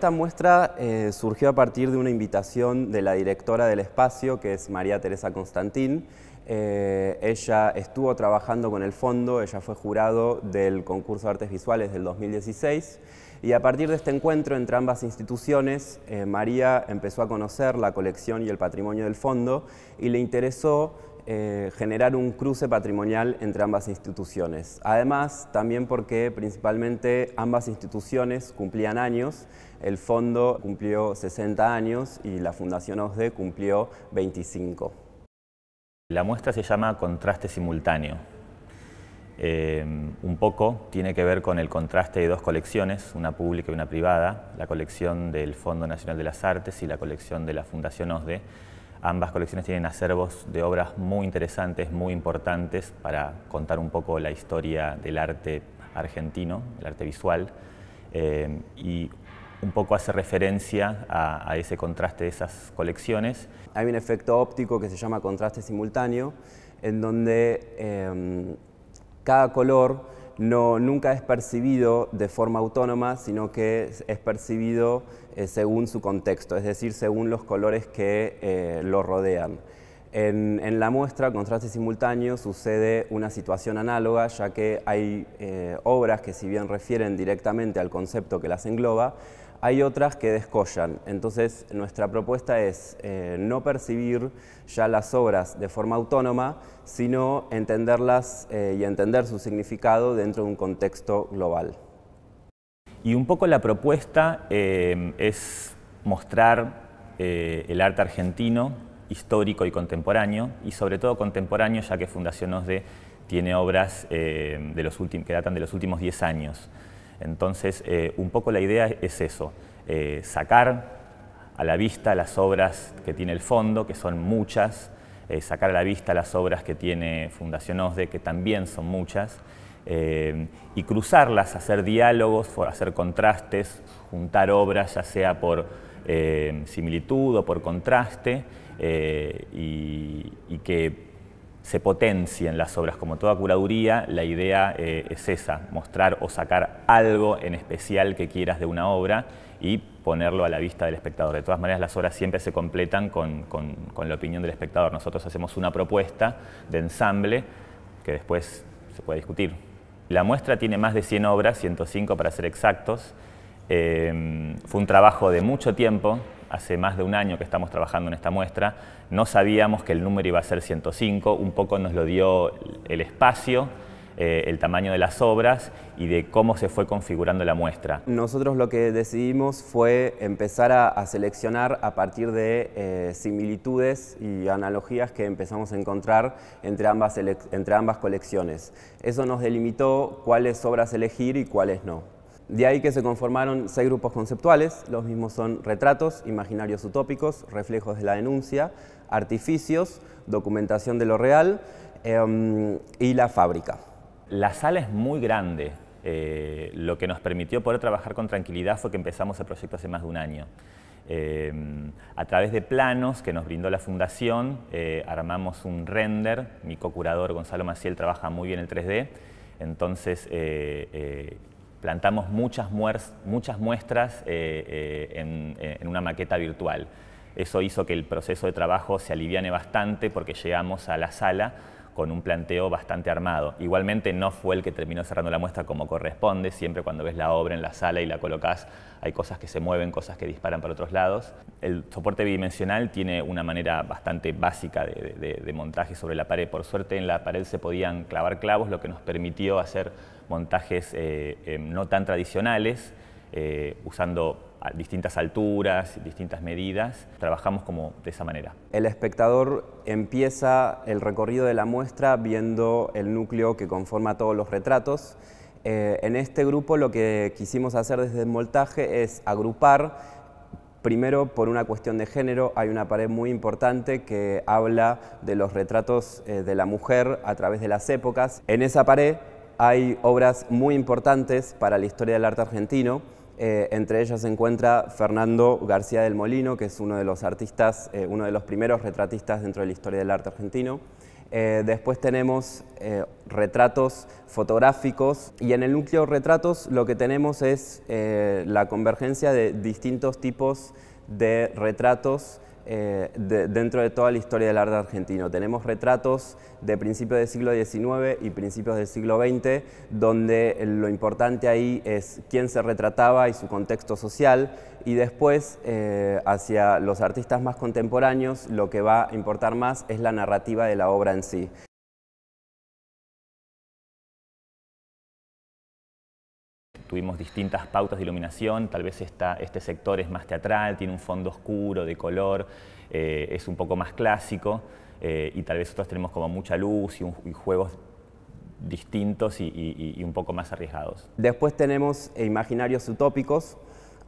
esta muestra eh, surgió a partir de una invitación de la directora del espacio, que es María Teresa Constantín. Eh, ella estuvo trabajando con el fondo, ella fue jurado del concurso de artes visuales del 2016 y a partir de este encuentro entre ambas instituciones, eh, María empezó a conocer la colección y el patrimonio del fondo y le interesó eh, generar un cruce patrimonial entre ambas instituciones. Además, también porque principalmente ambas instituciones cumplían años, el fondo cumplió 60 años y la Fundación OSDE cumplió 25. La muestra se llama Contraste Simultáneo. Eh, un poco tiene que ver con el contraste de dos colecciones, una pública y una privada, la colección del Fondo Nacional de las Artes y la colección de la Fundación OSDE, Ambas colecciones tienen acervos de obras muy interesantes, muy importantes para contar un poco la historia del arte argentino, el arte visual, eh, y un poco hace referencia a, ese contraste de esas colecciones. Hay un efecto óptico que se llama contraste simultáneo, en donde eh, cada color nunca es percibido de forma autónoma, sino que es, percibido eh, según su contexto, es decir, según los colores que eh, lo rodean. En, la muestra Contraste Simultáneo sucede una situación análoga, ya que hay eh, obras que si bien refieren directamente al concepto que las engloba, hay otras que descollan. Entonces, nuestra propuesta es eh, no percibir ya las obras de forma autónoma, sino entenderlas eh, y entender su significado dentro de un contexto global. Y un poco la propuesta eh, es mostrar el arte argentino, histórico y contemporáneo, y sobre todo contemporáneo, ya que Fundación OSDE tiene obras de los que datan de los últimos 10 años. Entonces, eh, un poco la idea es eso, eh, sacar a la vista las obras que tiene el fondo, que son muchas, eh, sacar a la vista las obras que tiene Fundación OSDE, que también son muchas, y cruzarlas, hacer diálogos, hacer contrastes, juntar obras, ya sea por similitud o por contraste, y que se potencien las obras. Como toda curaduría, la idea eh, es esa, mostrar o sacar algo en especial que quieras de una obra y ponerlo a la vista del espectador. De todas maneras, las obras siempre se completan con, la opinión del espectador. Nosotros hacemos una propuesta de ensamble que después se puede discutir. La muestra tiene más de 100 obras, 105 para ser exactos. Eh, fue un trabajo de mucho tiempo, hace más de un año que estamos trabajando en esta muestra, no sabíamos que el número iba a ser 105, un poco nos lo dio el espacio, eh, el tamaño de las obras y de cómo se fue configurando la muestra. Nosotros lo que decidimos fue empezar a, seleccionar a partir de eh, similitudes y analogías que empezamos a encontrar entre entre ambas colecciones. Eso nos delimitó cuáles obras elegir y cuáles no. De ahí que se conformaron seis grupos conceptuales, los mismos son retratos, imaginarios utópicos, reflejos de la denuncia, artificios, documentación de lo real em, y la fábrica. La sala es muy grande, eh, lo que nos permitió poder trabajar con tranquilidad fue que empezamos el proyecto hace más de un año. Em, a través de planos que nos brindó la Fundación, eh, armamos un render, mi co-curador Gonzalo Maciel trabaja muy bien el 3D, entonces eh, plantamos muchas, muestras eh, eh, eh, en, una maqueta virtual. Eso hizo que el proceso de trabajo se aliviane bastante porque llegamos a la sala con un planteo bastante armado. Igualmente no fue el que terminó cerrando la muestra como corresponde, siempre cuando ves la obra en la sala y la colocas hay cosas que se mueven, cosas que disparan para otros lados. El soporte bidimensional tiene una manera bastante básica de montaje sobre la pared. Por suerte en la pared se podían clavar clavos, lo que nos permitió hacer montajes eh, eh, no tan tradicionales, eh, usando distintas alturas, distintas medidas. Trabajamos como de esa manera. El espectador empieza el recorrido de la muestra viendo el núcleo que conforma todos los retratos. en este grupo lo que quisimos hacer desde el montaje es agrupar Primero, por una cuestión de género, hay una pared muy importante que habla de los retratos de la mujer a través de las épocas. En esa pared hay obras muy importantes para la historia del arte argentino. Eh, entre ellas se encuentra Fernando García del Molino, que es uno de los artistas, eh, uno de los primeros retratistas dentro de la historia del arte argentino. Eh, después tenemos retratos fotográficos y en el núcleo retratos lo que tenemos es la convergencia de distintos tipos de retratos eh, dentro de toda la historia del arte argentino. Tenemos retratos de principios del siglo XIX y principios del siglo XX, donde lo importante ahí es quién se retrataba y su contexto social, y después eh, hacia los artistas más contemporáneos lo que va a importar más es la narrativa de la obra en sí. tuvimos distintas pautas de iluminación, tal vez este sector es más teatral, tiene un fondo oscuro, de color, eh, es un poco más clásico eh, y tal vez nosotros tenemos como mucha luz y, juegos distintos y, un poco más arriesgados. Después tenemos imaginarios utópicos.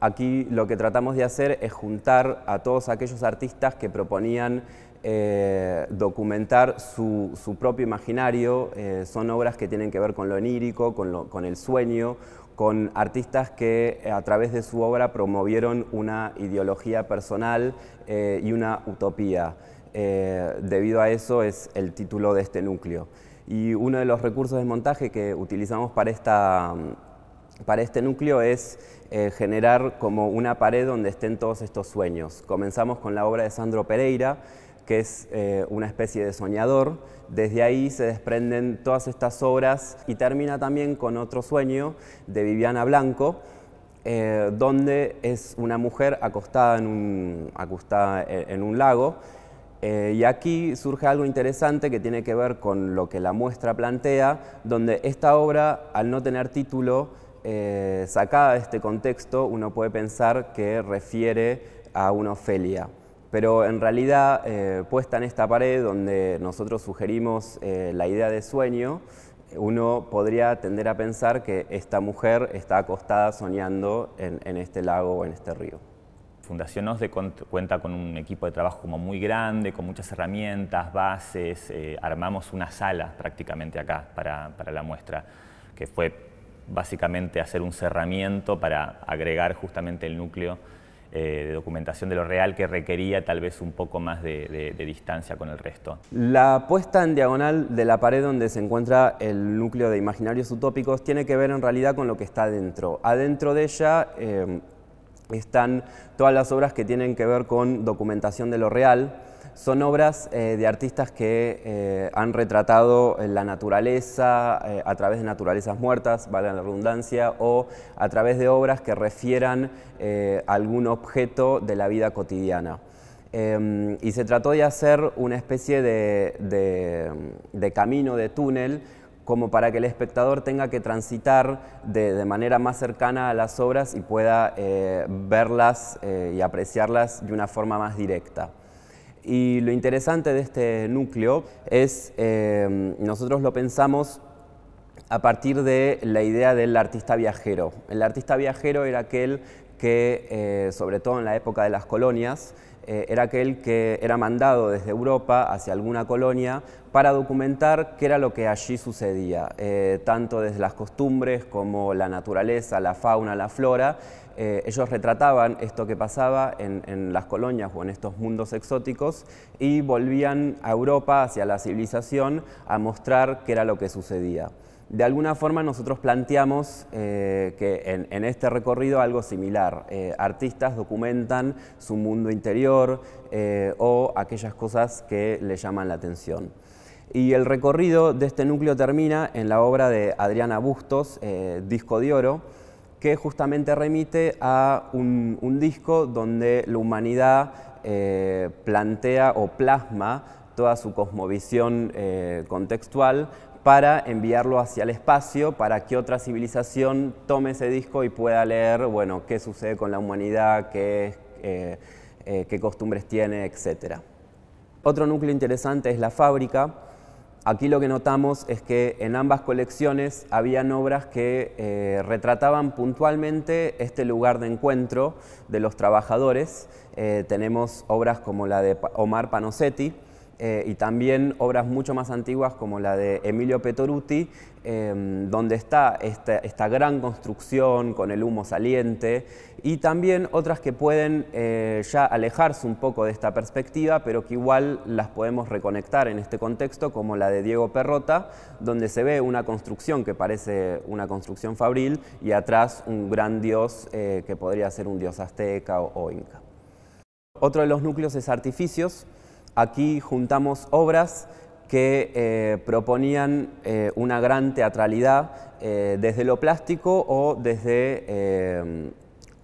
Aquí lo que tratamos de hacer es juntar a todos aquellos artistas que proponían eh, documentar su, propio imaginario. son obras que tienen que ver con lo onírico, con, con el sueño con artistas que eh, a través de su obra promovieron una ideología personal eh, y una utopía. Eh, debido a eso es el título de este núcleo. Y uno de los recursos de montaje que utilizamos para, esta, mm, para este núcleo es generar como una pared donde estén todos estos sueños. Comenzamos con la obra de Sandro Pereira, que es eh, una especie de soñador. Desde ahí se desprenden todas estas obras y termina también con otro sueño de Viviana Blanco, eh, donde es una mujer acostada en un, e-, lago. Eh, y aquí surge algo interesante que tiene que ver con lo que la muestra plantea, donde esta obra, al no tener título, sacada de este contexto, uno puede pensar que refiere a una Ofelia pero en realidad eh, puesta en esta pared donde nosotros sugerimos eh, la idea de sueño, uno podría tender a pensar que esta mujer está acostada soñando en, este lago o en este río. Fundación OSDE cuenta con un equipo de trabajo como muy grande, con muchas herramientas, bases, eh, armamos una sala prácticamente acá para, para la muestra, que fue básicamente hacer un cerramiento para agregar justamente el núcleo eh, de documentación de lo real que requería tal vez un poco más de, distancia con el resto. La puesta en diagonal de la pared donde se encuentra el núcleo de imaginarios utópicos tiene que ver en realidad con lo que está adentro. Adentro de ella eh, están todas las obras que tienen que ver con documentación de lo real. Son obras eh, de artistas que eh, han retratado eh, la naturaleza a través de naturalezas muertas, valga la redundancia, o a través de obras que refieran algún objeto de la vida cotidiana. Em, y se trató de hacer una especie de camino, de túnel, como para que el espectador tenga que transitar de, manera más cercana a las obras y pueda eh, verlas eh, y apreciarlas de una forma más directa. Y lo interesante de este núcleo es, eh, nosotros lo pensamos a partir de la idea del artista viajero. El artista viajero era aquel que, sobre todo en la época de las colonias, eh, era aquel que era mandado desde Europa hacia alguna colonia para documentar qué era lo que allí sucedía, eh, tanto desde las costumbres como la naturaleza, la fauna, la flora. Eh, ellos retrataban esto que pasaba en, las colonias o en estos mundos exóticos y volvían a Europa, hacia la civilización, a mostrar qué era lo que sucedía. De alguna forma nosotros planteamos eh, que en, este recorrido algo similar. Eh, artistas documentan su mundo interior eh, o aquellas cosas que le llaman la atención. Y el recorrido de este núcleo termina en la obra de Adriana Bustos, Disco de Oro, que justamente remite a un, disco donde la humanidad plantea o plasma toda su cosmovisión contextual para enviarlo hacia el espacio, para que otra civilización tome ese disco y pueda leer, bueno, qué sucede con la humanidad, qué, eh, eh, costumbres tiene, etc. Otro núcleo interesante es la fábrica. Aquí lo que notamos es que en ambas colecciones habían obras que eh, retrataban puntualmente este lugar de encuentro de los trabajadores. tenemos obras como la de Omar Panosetti, eh, y también obras mucho más antiguas como la de Emilio Petoruti, em, donde está esta, gran construcción con el humo saliente, y también otras que pueden eh, ya alejarse un poco de esta perspectiva, pero que igual las podemos reconectar en este contexto, como la de Diego Perrota, donde se ve una construcción que parece una construcción fabril y atrás un gran dios eh, que podría ser un dios azteca o inca. Otro de los núcleos es artificios, Aquí juntamos obras que eh, proponían eh, una gran teatralidad eh, desde lo plástico o desde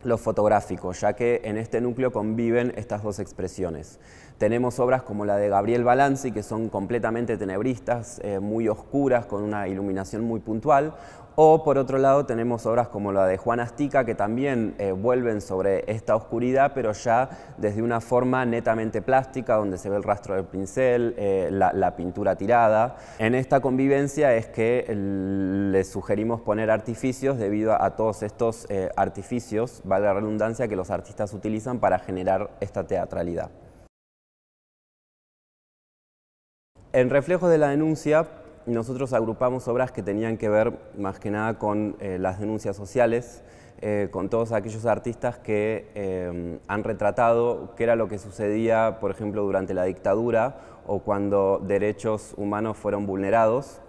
lo fotográfico, ya que en este núcleo conviven estas dos expresiones. Tenemos obras como la de Gabriel Balanzi, que son completamente tenebristas, muy oscuras, con una iluminación muy puntual, o por otro lado tenemos obras como la de Juan Astica que también eh, vuelven sobre esta oscuridad pero ya desde una forma netamente plástica donde se ve el rastro del pincel, eh, la, pintura tirada. En esta convivencia es que le sugerimos poner artificios debido a, todos estos eh, artificios, vale la redundancia, que los artistas utilizan para generar esta teatralidad. En reflejo de la Denuncia nosotros agrupamos obras que tenían que ver más que nada con eh, las denuncias sociales, eh, con todos aquellos artistas que eh, han retratado qué era lo que sucedía, por ejemplo, durante la dictadura o cuando derechos humanos fueron vulnerados.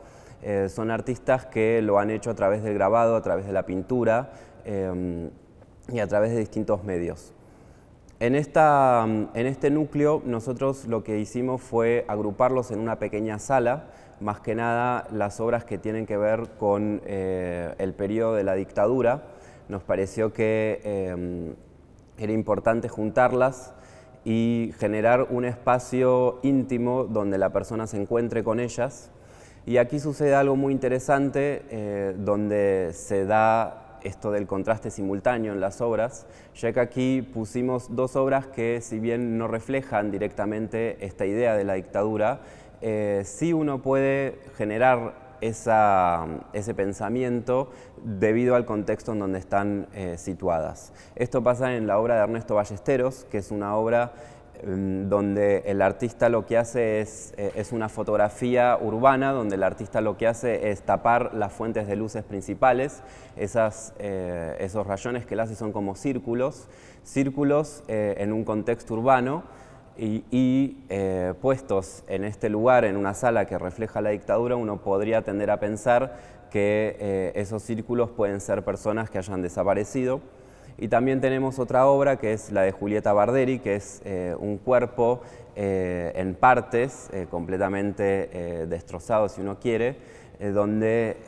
son artistas que lo han hecho a través del grabado, a través de la pintura y a través de distintos medios. En, esta, en este núcleo nosotros lo que hicimos fue agruparlos en una pequeña sala más que nada las obras que tienen que ver con eh, el periodo de la dictadura. Nos pareció que eh, era importante juntarlas y generar un espacio íntimo donde la persona se encuentre con ellas. Y aquí sucede algo muy interesante eh, donde se da esto del contraste simultáneo en las obras, ya que aquí pusimos dos obras que si bien no reflejan directamente esta idea de la dictadura, si eh, sí uno puede generar ese pensamiento debido al contexto en donde están eh, situadas. Esto pasa en la obra de Ernesto Ballesteros, que es una obra em, donde el artista lo que hace eh, es, una fotografía urbana, donde el artista lo que hace es tapar las fuentes de luces principales, esos rayones que él hace son como círculos, círculos en un contexto urbano, y, eh, puestos en este lugar, en una sala que refleja la dictadura, uno podría tender a pensar que eh, esos círculos pueden ser personas que hayan desaparecido. Y también tenemos otra obra que es la de Julieta Barderi, que es eh, un cuerpo en partes, completamente destrozado si uno quiere, donde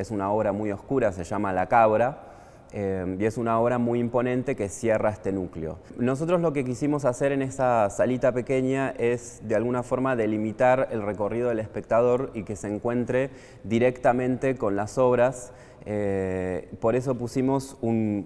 es una obra muy oscura, se llama La Cabra, Em, y es una obra muy imponente que cierra este núcleo. Nosotros lo que quisimos hacer en esta salita pequeña es de alguna forma delimitar el recorrido del espectador y que se encuentre directamente con las obras. Eh, por eso pusimos un,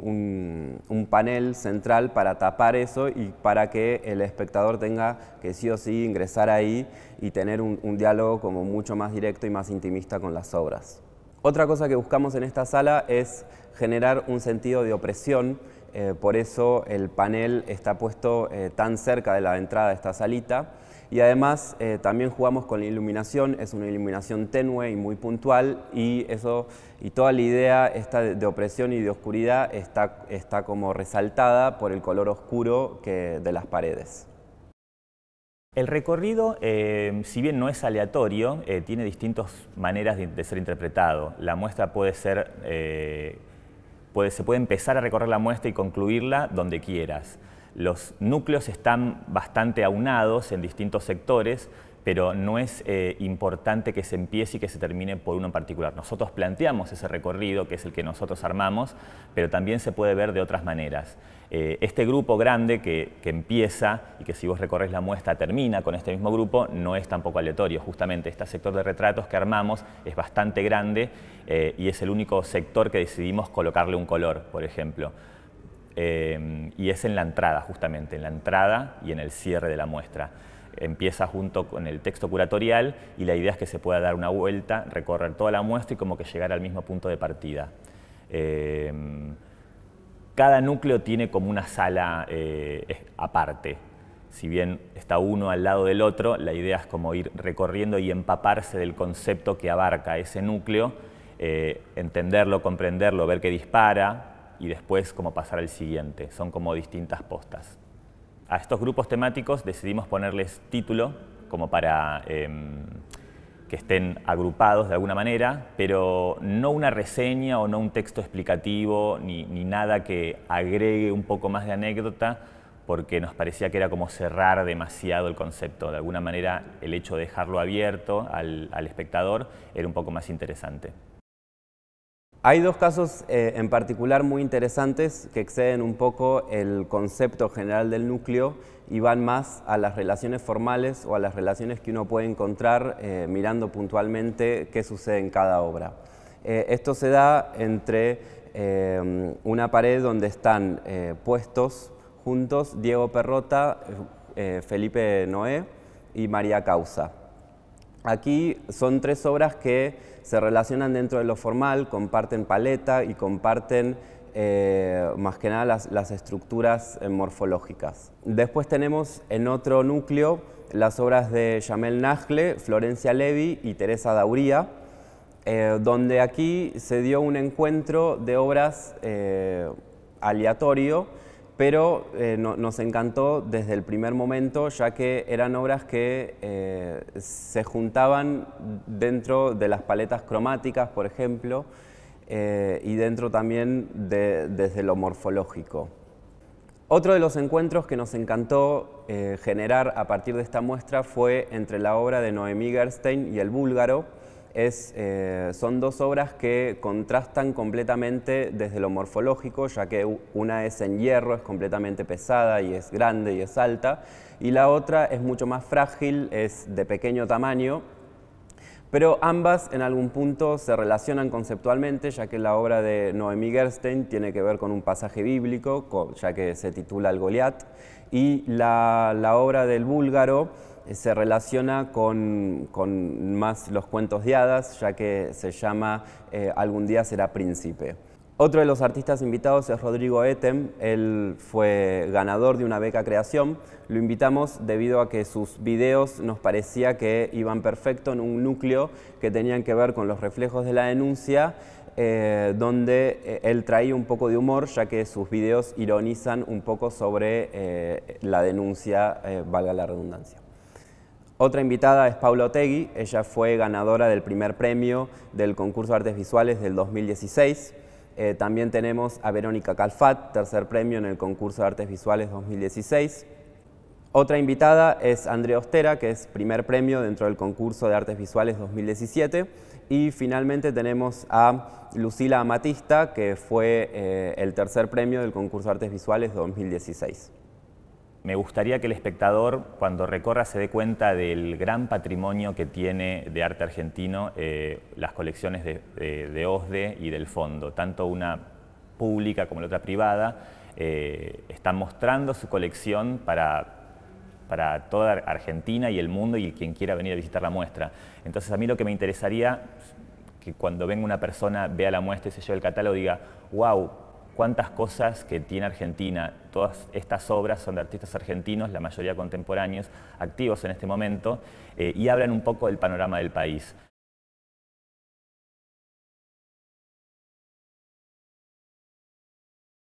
panel central para tapar eso y para que el espectador tenga que sí o sí ingresar ahí y tener un, un diálogo como mucho más directo y más intimista con las obras. Otra cosa que buscamos en esta sala es generar un sentido de opresión. Eh, por eso el panel está puesto eh, tan cerca de la entrada de esta salita. Y además eh, también jugamos con la iluminación, es una iluminación tenue y muy puntual y, eso, y toda la idea esta de opresión y de oscuridad está, está como resaltada por el color oscuro que, de las paredes. El recorrido, si bien no es aleatorio, tiene distintas maneras de, ser interpretado. La muestra puede ser se puede empezar a recorrer la muestra y concluirla donde quieras. Los núcleos están bastante aunados en distintos sectores, pero no es eh, importante que se empiece y que se termine por uno en particular. Nosotros planteamos ese recorrido, que es el que nosotros armamos, pero también se puede ver de otras maneras. Eh, este grupo grande que, empieza y que si vos recorres la muestra termina con este mismo grupo, no es tampoco aleatorio. Justamente este sector de retratos que armamos es bastante grande eh, y es el único sector que decidimos colocarle un color, por ejemplo. y es en la entrada, justamente, en la entrada y en el cierre de la muestra empieza junto con el texto curatorial y la idea es que se pueda dar una vuelta, recorrer toda la muestra y como que llegar al mismo punto de partida. Eh, cada núcleo tiene como una sala eh, aparte. Si bien está uno al lado del otro, la idea es como ir recorriendo y empaparse del concepto que abarca ese núcleo, eh, entenderlo, comprenderlo, ver qué dispara y después como pasar al siguiente. Son como distintas postas a estos grupos temáticos decidimos ponerles título como para em, que estén agrupados de alguna manera, pero no una reseña o no un texto explicativo ni, nada que agregue un poco más de anécdota porque nos parecía que era como cerrar demasiado el concepto. De alguna manera el hecho de dejarlo abierto al, al espectador era un poco más interesante. Hay dos casos eh, en particular muy interesantes que exceden un poco el concepto general del núcleo y van más a las relaciones formales o a las relaciones que uno puede encontrar eh, mirando puntualmente qué sucede en cada obra. Eh, esto se da entre una pared donde están puestos juntos Diego Perrota, Felipe Noé y María Causa. Aquí son tres obras que se relacionan dentro de lo formal, comparten paleta y comparten eh, más que nada las, estructuras eh, morfológicas. Después tenemos en otro núcleo las obras de Jamel Nagle, Florencia Levi y Teresa Dauría, eh, donde aquí se dio un encuentro de obras aleatorio pero eh, nos encantó desde el primer momento, ya que eran obras que eh, se juntaban dentro de las paletas cromáticas, por ejemplo, eh, y dentro también desde lo morfológico. Otro de los encuentros que nos encantó generar a partir de esta muestra fue entre la obra de Noemí Gerstein y el búlgaro, eh, son dos obras que contrastan completamente desde lo morfológico, ya que una es en hierro, es completamente pesada y es grande y es alta, y la otra es mucho más frágil, es de pequeño tamaño pero ambas en algún punto se relacionan conceptualmente, ya que la obra de Noemi Gerstein tiene que ver con un pasaje bíblico, ya que se titula El Goliat, y la, obra del búlgaro eh, se relaciona con, más los cuentos de hadas, ya que se llama eh, Algún día será príncipe. Otro de los artistas invitados es Rodrigo Etem, él fue ganador de una beca creación. Lo invitamos debido a que sus videos nos parecía que iban perfecto en un núcleo que tenían que ver con los reflejos de la denuncia, eh, donde eh, él traía un poco de humor, ya que sus videos ironizan un poco sobre eh, la denuncia, valga la redundancia. Otra invitada es Paula Otegui, ella fue ganadora del primer premio del concurso de artes visuales del 2016. Eh, también tenemos a Verónica Calfat, tercer premio en el concurso de artes visuales 2016. Otra invitada es Andrea Ostera, que es primer premio dentro del concurso de artes visuales 2017. Y finalmente tenemos a Lucila Amatista, que fue eh, el tercer premio del concurso de artes visuales 2016. Me gustaría que el espectador, cuando recorra, se dé cuenta del gran patrimonio que tiene de arte argentino eh, las colecciones de, OSDE y del Fondo, tanto una pública como la otra privada. Eh, están mostrando su colección para para toda Argentina y el mundo y quien quiera venir a visitar la muestra. Entonces a mí lo que me interesaría que cuando venga una persona, vea la muestra y se lleve el catálogo diga, wow, cuántas cosas que tiene Argentina, todas estas obras son de artistas argentinos, la mayoría contemporáneos, activos en este momento, eh, y hablan un poco del panorama del país.